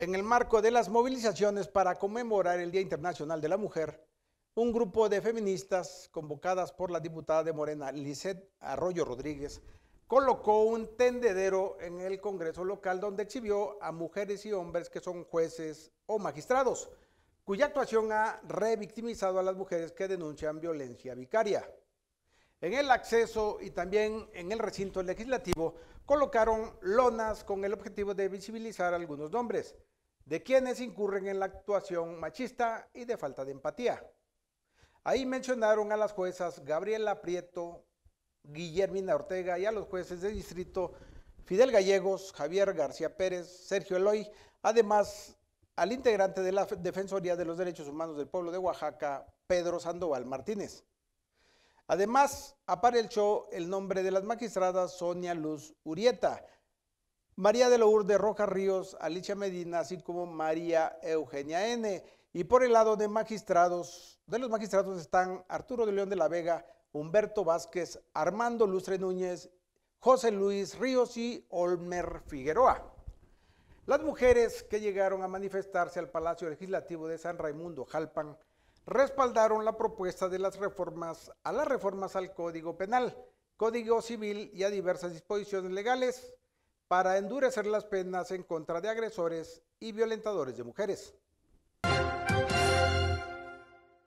En el marco de las movilizaciones para conmemorar el Día Internacional de la Mujer, un grupo de feministas convocadas por la diputada de Morena, Lisette Arroyo Rodríguez, colocó un tendedero en el Congreso local donde exhibió a mujeres y hombres que son jueces o magistrados, cuya actuación ha revictimizado a las mujeres que denuncian violencia vicaria. En el acceso y también en el recinto legislativo colocaron lonas con el objetivo de visibilizar algunos nombres de quienes incurren en la actuación machista y de falta de empatía. Ahí mencionaron a las juezas Gabriela Prieto, Guillermina Ortega y a los jueces de distrito Fidel Gallegos, Javier García Pérez, Sergio Eloy, además al integrante de la Defensoría de los Derechos Humanos del Pueblo de Oaxaca, Pedro Sandoval Martínez. Además, apareció el nombre de las magistradas Sonia Luz Urieta, María de Lourdes Roja Ríos, Alicia Medina, así como María Eugenia N. Y por el lado de magistrados, de los magistrados están Arturo de León de la Vega, Humberto Vázquez, Armando Lustre Núñez, José Luis Ríos y Olmer Figueroa. Las mujeres que llegaron a manifestarse al Palacio Legislativo de San Raimundo, Jalpan, respaldaron la propuesta de las reformas a las reformas al Código Penal, Código Civil y a diversas disposiciones legales para endurecer las penas en contra de agresores y violentadores de mujeres.